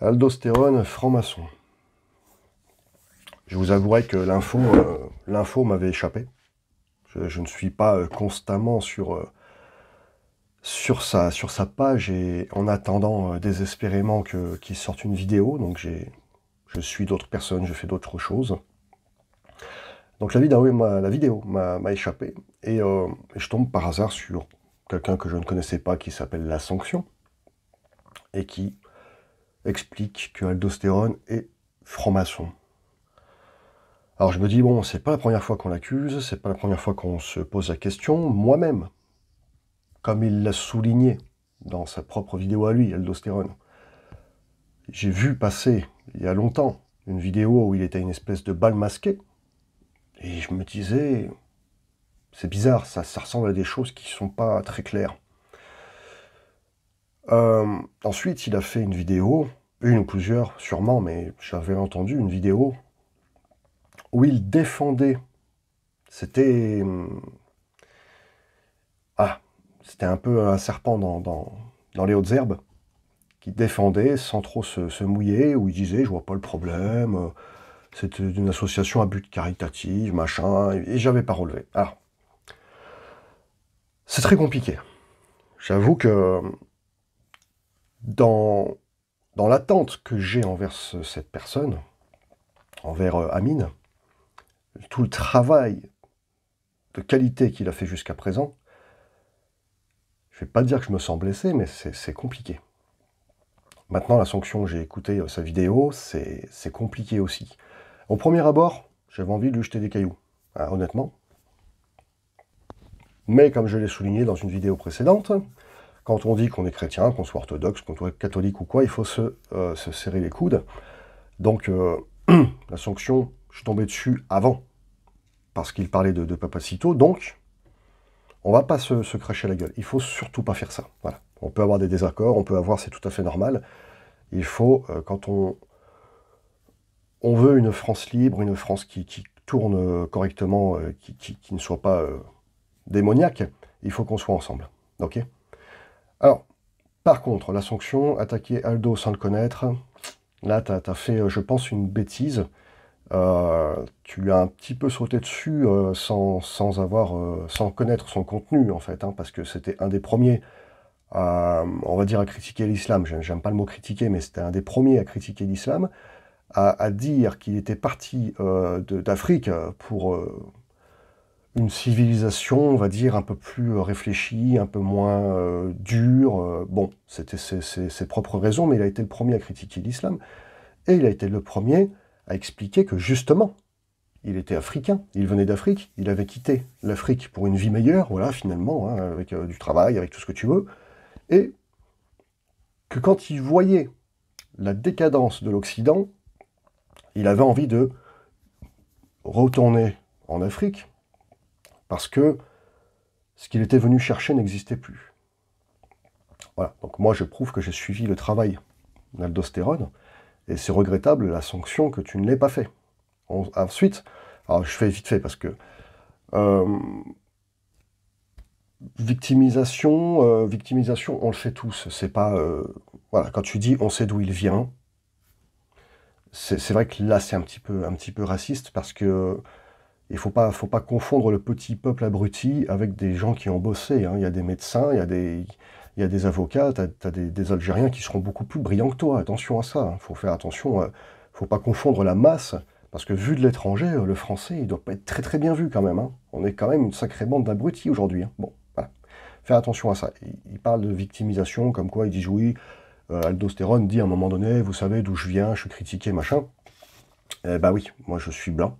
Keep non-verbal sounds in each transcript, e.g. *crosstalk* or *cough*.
Aldostérone, franc-maçon. Je vous avouerai que l'info, euh, m'avait échappé. Je, ne suis pas euh, constamment sur, euh, sur, sa, sur sa page et en attendant désespérément que, qu'il sorte une vidéo. Donc je suis d'autres personnes, je fais d'autres choses. Donc la vidéo, m'a, échappé et je tombe par hasard sur quelqu'un que je ne connaissais pas qui s'appelle La Sanction et qui explique que Aldostérone est franc-maçon. Alors je me dis, bon, c'est pas la première fois qu'on l'accuse, c'est pas la première fois qu'on se pose la question, moi-même, comme il l'a souligné dans sa propre vidéo à lui, Aldostérone. J'ai vu passer, il y a longtemps, une vidéo où il était une espèce de balle masqué, et je me disais, c'est bizarre, ça, ressemble à des choses qui sont pas très claires. Euh, ensuite, il a fait une vidéo une ou plusieurs sûrement, mais j'avais entendu une vidéo où il défendait. C'était. Hum, ah, c'était un peu un serpent dans, dans, les hautes herbes, qui défendait sans trop se, mouiller, où il disait Je vois pas le problème, euh, c'était une association à but caritatif, machin, et j'avais pas relevé. Alors, c'est très compliqué. J'avoue que hum, dans dans l'attente que j'ai envers cette personne, envers euh, Amine, tout le travail de qualité qu'il a fait jusqu'à présent, je ne vais pas dire que je me sens blessé, mais c'est compliqué. Maintenant, la sanction, j'ai écouté euh, sa vidéo, c'est compliqué aussi. Au premier abord, j'avais envie de lui jeter des cailloux, hein, honnêtement. Mais comme je l'ai souligné dans une vidéo précédente, quand on dit qu'on est chrétien, qu'on soit orthodoxe, qu'on soit catholique ou quoi, il faut se, euh, serrer les coudes. Donc, euh, *clears throat* la sanction, je suis tombé dessus avant, parce qu'il parlait de, de, Papacito. Donc, on va pas se, cracher la gueule. Il faut surtout pas faire ça. Voilà. On peut avoir des désaccords, on peut avoir, c'est tout à fait normal. Il faut, euh, quand on, on veut une France libre, une France qui, tourne correctement, qui, ne soit pas démoniaque, il faut qu'on soit ensemble. ok alors, par contre, la sanction, attaquer Aldo sans le connaître, là, tu as, fait, euh, je pense, une bêtise. Euh, tu lui as un petit peu sauté dessus euh, sans, sans, avoir, sans connaître son contenu, en fait, hein, parce que c'était un des premiers, on va dire, à critiquer l'islam. J'aime pas le mot critiquer, mais c'était un des premiers à critiquer l'islam, à, dire qu'il était parti d'Afrique pour une civilisation, on va dire, un peu plus euh, réfléchie, un peu moins euh, dure. Euh, bon, c'était ses, propres raisons, mais il a été le premier à critiquer l'islam. Et il a été le premier à expliquer que justement, il était africain, il venait d'Afrique, il avait quitté l'Afrique pour une vie meilleure, voilà, finalement, hein, avec du travail, avec tout ce que tu veux. Et que quand il voyait la décadence de l'Occident, il avait envie de retourner en Afrique, parce que ce qu'il était venu chercher n'existait plus. Voilà, donc moi je prouve que j'ai suivi le travail d'aldostérone, et c'est regrettable la sanction que tu ne l'aies pas fait. ensuite, alors je fais vite fait parce que euh, victimisation, euh, victimisation, on le fait tous. C'est pas euh, voilà quand tu dis on sait d'où il vient, c'est vrai que là c'est un un petit peu raciste parce que il ne faut pas, faut pas confondre le petit peuple abruti avec des gens qui ont bossé. Hein. Il y a des médecins, il y a des, il y a des avocats, tu as, des, Algériens qui seront beaucoup plus brillants que toi. Attention à ça. Il hein. faut faire attention. ne euh, faut pas confondre la masse. Parce que vu de l'étranger, euh, le français, il doit pas être très très bien vu quand même. Hein. On est quand même une sacrée bande d'abrutis aujourd'hui. Bon, Faire attention à ça. il parle de victimisation, comme quoi il disent oui, Aldosterone euh, Aldostérone dit à un moment donné, vous savez d'où je viens, je suis critiqué, machin. Eh ben oui, moi je suis blanc,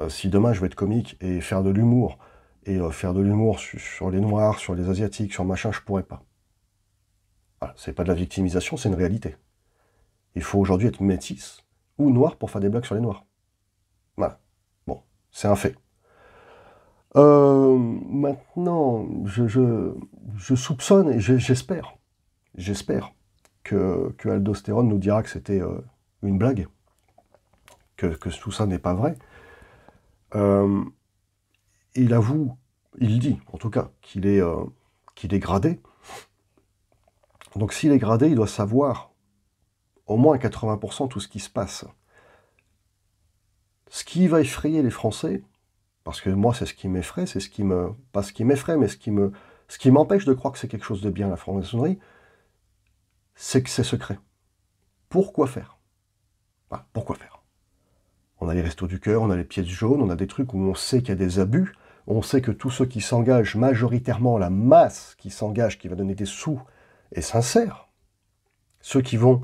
euh, si demain je veux être comique et faire de l'humour, et euh, faire de l'humour sur, les Noirs, sur les Asiatiques, sur machin, je pourrais pas. Voilà, c'est pas de la victimisation, c'est une réalité. Il faut aujourd'hui être métis ou noir pour faire des blagues sur les Noirs. Voilà. Bon, c'est un fait. Euh, maintenant, je, soupçonne et j'espère, j'espère que, que Aldostérone nous dira que c'était une blague, que tout ça n'est pas vrai. Euh, il avoue, il dit en tout cas, qu'il est, euh, qu'il est gradé. Donc s'il est gradé, il doit savoir au moins 80% tout ce qui se passe. Ce qui va effrayer les Français, parce que moi c'est ce qui m'effraie, c'est ce qui me... pas ce qui m'effraie, mais ce qui me... Ce qui m'empêche de croire que c'est quelque chose de bien la franc-maçonnerie, c'est que c'est secret. Pourquoi faire bah, Pourquoi faire a les restos du cœur, on a les pièces jaunes, on a des trucs où on sait qu'il y a des abus, on sait que tous ceux qui s'engagent, majoritairement la masse qui s'engage, qui va donner des sous, est sincère. Ceux qui vont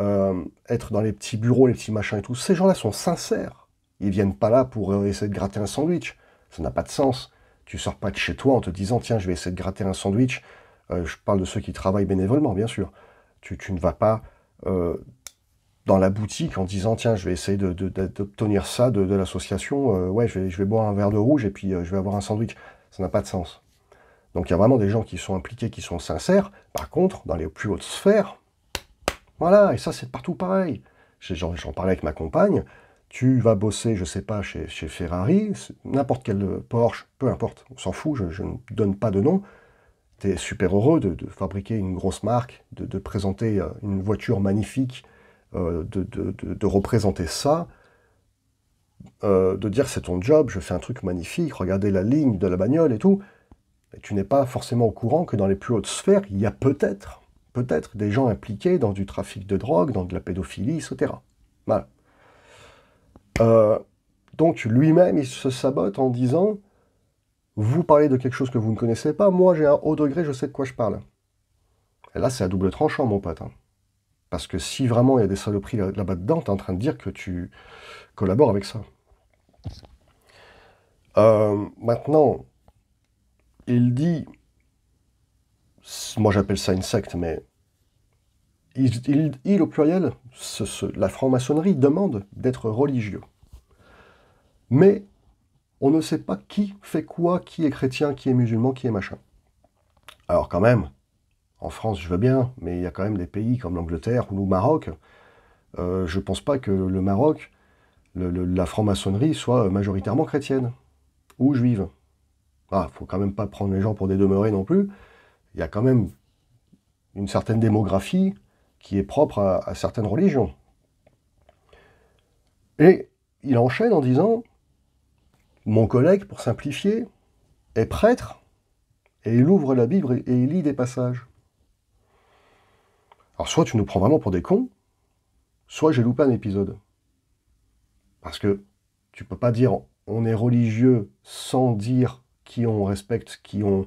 euh, être dans les petits bureaux, les petits machins et tout, ces gens-là sont sincères. Ils viennent pas là pour euh, essayer de gratter un sandwich. Ça n'a pas de sens. Tu sors pas de chez toi en te disant tiens, je vais essayer de gratter un sandwich. Euh, je parle de ceux qui travaillent bénévolement, bien sûr. Tu, ne vas pas dans la boutique en disant tiens je vais essayer d'obtenir ça de, l'association euh, ouais je vais, boire un verre de rouge et puis euh, je vais avoir un sandwich ça n'a pas de sens donc il y a vraiment des gens qui sont impliqués qui sont sincères par contre dans les plus hautes sphères voilà et ça c'est partout pareil j'en parlais avec ma compagne tu vas bosser je sais pas chez, Ferrari n'importe quel euh, Porsche peu importe on s'en fout je, je, ne donne pas de nom tu es super heureux de, fabriquer une grosse marque de, présenter une voiture magnifique euh, de, de, représenter ça, euh, de dire c'est ton job, je fais un truc magnifique, regardez la ligne de la bagnole et tout, et tu n'es pas forcément au courant que dans les plus hautes sphères, il y a peut-être, peut-être des gens impliqués dans du trafic de drogue, dans de la pédophilie, etc. Voilà. Euh, donc lui-même, il se sabote en disant, vous parlez de quelque chose que vous ne connaissez pas, moi j'ai un haut degré, je sais de quoi je parle. Et là, c'est à double tranchant, mon pote. Hein. Parce que si vraiment il y a des saloperies là-bas dedans, tu es en train de dire que tu collabores avec ça. Euh, maintenant, il dit, moi j'appelle ça une secte, mais il, au pluriel, la franc-maçonnerie demande d'être religieux. Mais on ne sait pas qui fait quoi, qui est chrétien, qui est musulman, qui est machin. Alors quand même, en France, je veux bien, mais il y a quand même des pays comme l'Angleterre ou le Maroc. Euh, je ne pense pas que le Maroc, la franc-maçonnerie soit euh, majoritairement chrétienne ou juive. Il Ah, faut quand même pas prendre les gens pour des demeurés non plus. Il y a quand même une certaine démographie qui est propre à certaines religions. Et il enchaîne en disant Mon collègue, pour simplifier, est prêtre et il ouvre la Bible et il lit des passages. Alors soit tu nous prends vraiment pour des cons, soit j'ai loupé un épisode. Parce que tu peux pas dire on est religieux sans dire qui on respecte, qui on...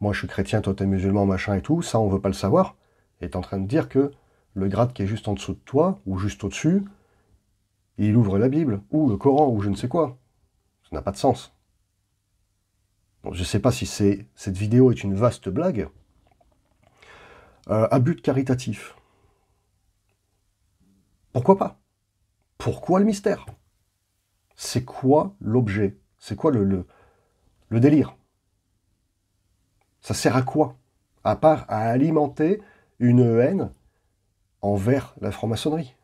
Moi je suis chrétien, toi t'es musulman, machin et tout, ça on veut pas le savoir. Et es en train de dire que le grade qui est juste en dessous de toi, ou juste au-dessus, il ouvre la Bible, ou le Coran, ou je ne sais quoi. Ça n'a pas de sens. je sais pas si cette vidéo est une vaste blague, à euh, but caritatif. Pourquoi pas Pourquoi le mystère C'est quoi l'objet C'est quoi le, le, délire Ça sert à quoi À part à alimenter une haine envers la franc-maçonnerie.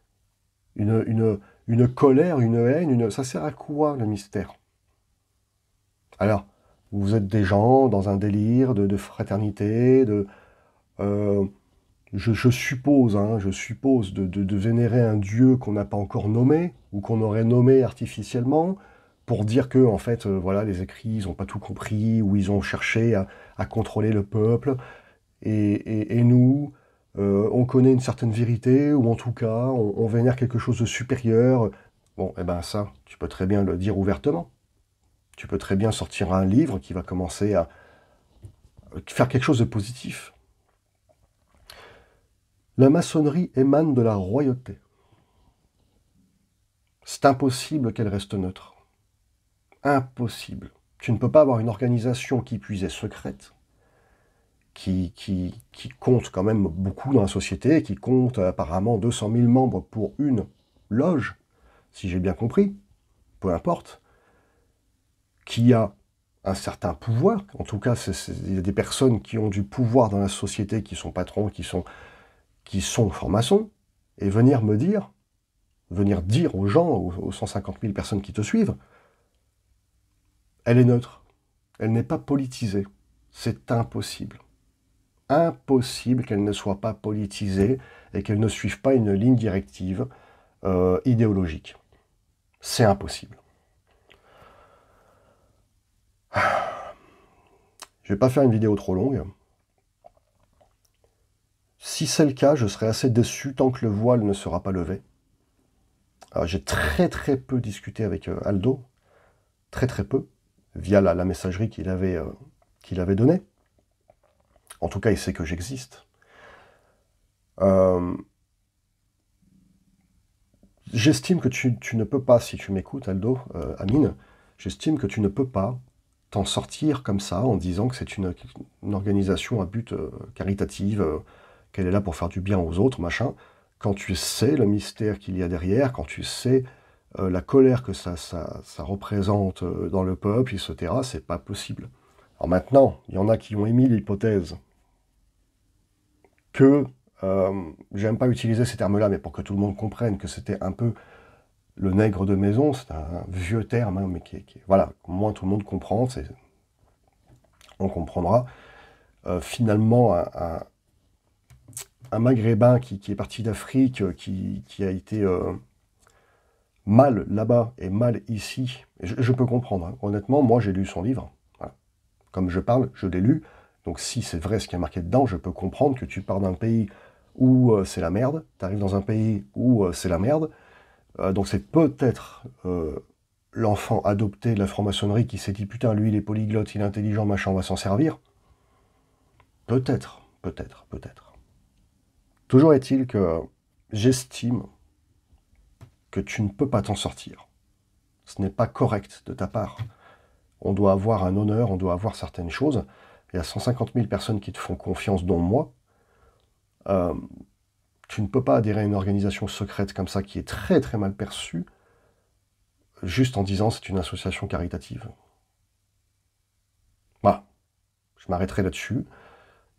Une, colère, une haine, ça sert à quoi le mystère Alors, vous êtes des gens dans un délire de fraternité, de, euh, je, suppose, hein, je suppose de, vénérer un dieu qu'on n'a pas encore nommé ou qu'on aurait nommé artificiellement pour dire que, en fait, euh, voilà, les écrits, ils n'ont pas tout compris ou ils ont cherché à, contrôler le peuple. Et, nous, euh, on connaît une certaine vérité ou en tout cas, on, vénère quelque chose de supérieur. Bon, et eh ben ça, tu peux très bien le dire ouvertement. Tu peux très bien sortir un livre qui va commencer à faire quelque chose de positif la maçonnerie émane de la royauté. C'est impossible qu'elle reste neutre. Impossible. Tu ne peux pas avoir une organisation qui puisse être secrète, qui, qui, qui, compte quand même beaucoup dans la société, qui compte apparemment 200 000 membres pour une loge, si j'ai bien compris, peu importe, qui a un certain pouvoir. En tout cas, il y a des personnes qui ont du pouvoir dans la société, qui sont patrons, qui sont qui sont francs-maçons et venir me dire, venir dire aux gens, aux, 150 000 personnes qui te suivent, elle est neutre, elle n'est pas politisée. C'est impossible. Impossible qu'elle ne soit pas politisée et qu'elle ne suive pas une ligne directive euh, idéologique. C'est impossible. Je vais pas faire une vidéo trop longue. Si c'est le cas, je serai assez déçu tant que le voile ne sera pas levé. J'ai très très peu discuté avec euh, Aldo, très très peu, via la, messagerie qu'il avait, euh, avait donnée. En tout cas, il sait que j'existe. Euh, j'estime que tu, ne peux pas, si tu m'écoutes, Aldo, Amine, j'estime que tu ne peux pas t'en sortir comme ça en disant que c'est une, organisation à but caritative, elle est là pour faire du bien aux autres, machin, quand tu sais le mystère qu'il y a derrière, quand tu sais euh, la colère que ça, représente euh, dans le peuple, etc., c'est pas possible. Alors maintenant, il y en a qui ont émis l'hypothèse que, euh, j'aime pas utiliser ces termes-là, mais pour que tout le monde comprenne que c'était un peu le nègre de maison, c'est un vieux terme, hein, mais qui, voilà, moins tout le monde comprend, on comprendra. finalement, un, un maghrébin qui, est parti d'Afrique, euh, qui, a été euh, mal là-bas et mal ici, je, peux comprendre. Hein. Honnêtement, moi j'ai lu son livre. Comme je parle, je l'ai lu. Donc si c'est vrai ce qui a marqué dedans, je peux comprendre que tu pars d'un pays où euh, c'est la merde, tu arrives dans un pays où c'est la merde. donc c'est peut-être l'enfant adopté de la franc-maçonnerie qui s'est dit putain, lui il est polyglotte, il est intelligent, machin, on va s'en servir. Peut-être, peut-être, peut-être. Toujours est-il que j'estime que tu ne peux pas t'en sortir. Ce n'est pas correct de ta part. On doit avoir un honneur, on doit avoir certaines choses. Il y a 150 000 personnes qui te font confiance, dont moi. Euh, tu ne peux pas adhérer à une organisation secrète comme ça qui est très très mal perçue, juste en disant c'est une association caritative. Voilà. Bah, je m'arrêterai là-dessus.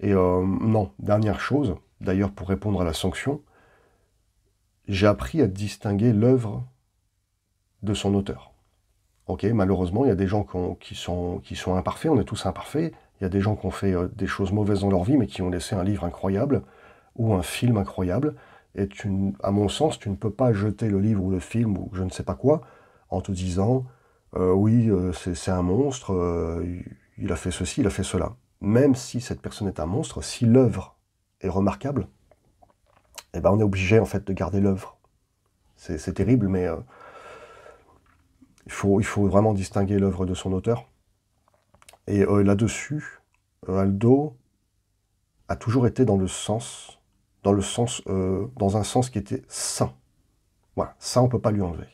Et euh, non, dernière chose, d'ailleurs pour répondre à la sanction, j'ai appris à distinguer l'œuvre de son auteur. Ok, malheureusement, il y a des gens qui, sont, qui sont imparfaits, on est tous imparfaits. Il y a des gens qui ont fait euh, des choses mauvaises dans leur vie, mais qui ont laissé un livre incroyable ou un film incroyable. Et à mon sens, tu ne peux pas jeter le livre ou le film ou je ne sais pas quoi en te disant euh, oui, euh, c'est un monstre, il a fait ceci, il a fait cela. Même si cette personne est un monstre, si l'œuvre est remarquable, et eh ben on est obligé en fait de garder l'œuvre. C'est terrible, mais euh, il, faut, il faut vraiment distinguer l'œuvre de son auteur. Et euh, là-dessus, Aldo a toujours été dans le sens, dans le sens, euh, dans un sens qui était sain. Voilà, ça on peut pas lui enlever.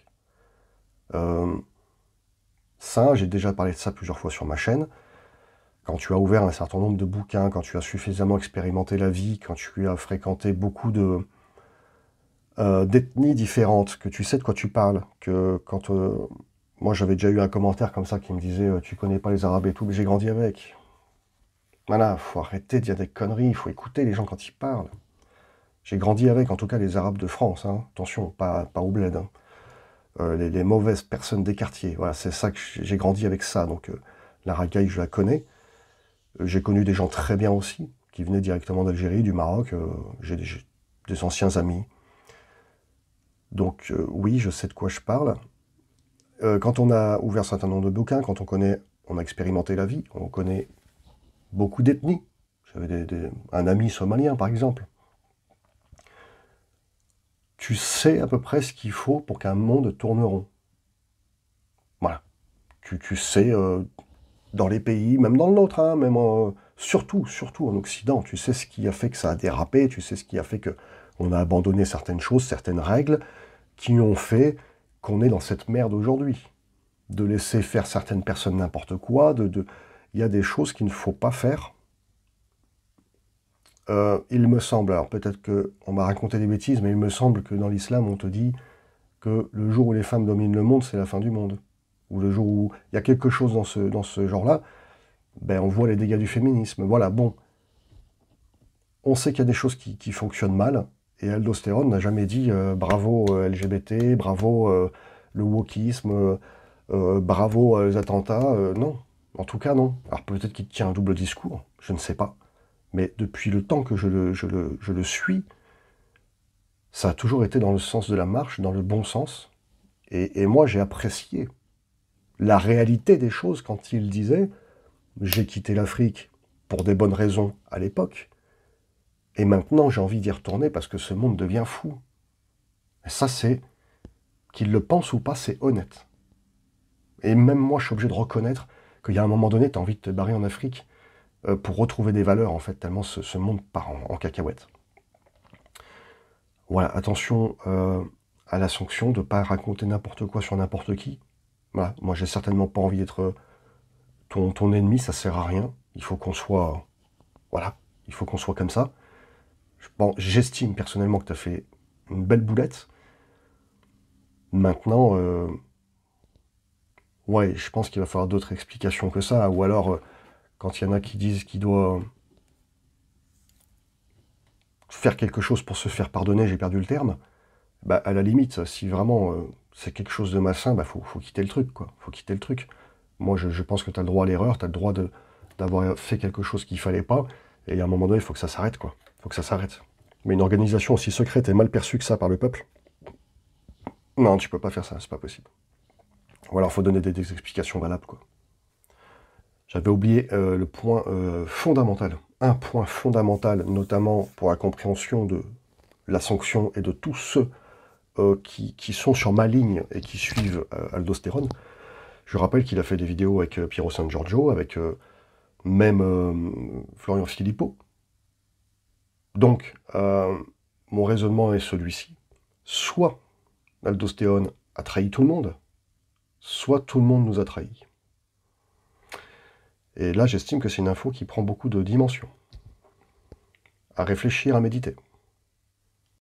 Sain, j'ai déjà parlé de ça plusieurs fois sur ma chaîne quand tu as ouvert un certain nombre de bouquins, quand tu as suffisamment expérimenté la vie, quand tu as fréquenté beaucoup de euh, d'ethnies différentes, que tu sais de quoi tu parles, que quand euh, moi j'avais déjà eu un commentaire comme ça qui me disait euh, tu connais pas les Arabes et tout, mais j'ai grandi avec. Voilà, faut arrêter de dire des conneries, il faut écouter les gens quand ils parlent. J'ai grandi avec, en tout cas, les Arabes de France. Hein. Attention, pas, pas au bled. Hein. les, mauvaises personnes des quartiers. Voilà, c'est ça que j'ai grandi avec ça. Donc, la racaille, je la connais. J'ai connu des gens très bien aussi, qui venaient directement d'Algérie, du Maroc. Euh, j'ai des, anciens amis. Donc euh, oui, je sais de quoi je parle. Euh, quand on a ouvert un certain nombre de bouquins, quand on connaît, on a expérimenté la vie, on connaît beaucoup d'ethnies. J'avais un ami somalien, par exemple. Tu sais à peu près ce qu'il faut pour qu'un monde tourne rond. Voilà. Tu, sais dans les pays, même dans le nôtre, hein, surtout, surtout en Occident. Tu sais ce qui a fait que ça a dérapé, tu sais ce qui a fait que on a abandonné certaines choses, certaines règles qui ont fait qu'on est dans cette merde aujourd'hui. De laisser faire certaines personnes n'importe quoi, de, il y a des choses qu'il ne faut pas faire. Euh, il me semble, alors peut-être qu'on m'a raconté des bêtises, mais il me semble que dans l'islam, on te dit que le jour où les femmes dominent le monde, c'est la fin du monde ou le jour où il y a quelque chose dans ce, genre-là, ben, on voit les dégâts du féminisme. Voilà, bon, on sait qu'il y a des choses qui, fonctionnent mal, et Aldosterone n'a jamais dit euh, bravo euh, LGBT, bravo euh, le wokisme, bravo les attentats, non. En tout cas, non. Alors peut-être qu'il tient un double discours, je ne sais pas. Mais depuis le temps que je le, suis, ça a toujours été dans le sens de la marche, dans le bon sens. et moi, j'ai apprécié la réalité des choses quand il disait J'ai quitté l'Afrique pour des bonnes raisons à l'époque, et maintenant j'ai envie d'y retourner parce que ce monde devient fou. ça, c'est, qu'il le pense ou pas, c'est honnête. Et même moi, je suis obligé de reconnaître qu'il y a un moment donné, tu as envie de te barrer en Afrique euh, pour retrouver des valeurs, en fait, tellement ce, monde part en, en, cacahuète. Voilà, attention euh, à la sanction de ne pas raconter n'importe quoi sur n'importe qui. Moi, j'ai certainement pas envie d'être euh, ton, ennemi, ça sert à rien. Il faut qu'on soit. Voilà, il faut qu'on soit comme ça. J'estime personnellement que tu as fait une belle boulette. Maintenant, euh, ouais, je pense qu'il va falloir d'autres explications que ça. Ou alors, euh, quand il y en a qui disent qu'il doit faire quelque chose pour se faire pardonner, j'ai perdu le terme, bah, à la limite, si vraiment c'est quelque chose de massin, bah faut, quitter le truc, quoi. Faut quitter le truc. Moi, je, pense que tu as le droit à l'erreur, tu as le droit d'avoir fait quelque chose qu'il fallait pas, et à un moment donné, il faut que ça s'arrête, quoi. faut que ça s'arrête. Mais une organisation aussi secrète et mal perçue que ça par le peuple, non, tu peux pas faire ça, c'est pas possible. Voilà, alors, faut donner des, explications valables, quoi. J'avais oublié euh, le point euh, fondamental. Un point fondamental, notamment pour la compréhension de la sanction et de tous ceux euh, qui, qui, sont sur ma ligne et qui suivent euh, Aldostérone. Je rappelle qu'il a fait des vidéos avec euh, Piero San Giorgio, avec même Florian Filippo. Donc, mon raisonnement est celui-ci. Soit Aldostérone a trahi tout le monde, soit tout le monde nous a trahi. Et là, j'estime que c'est une info qui prend beaucoup de dimensions. À réfléchir, à méditer.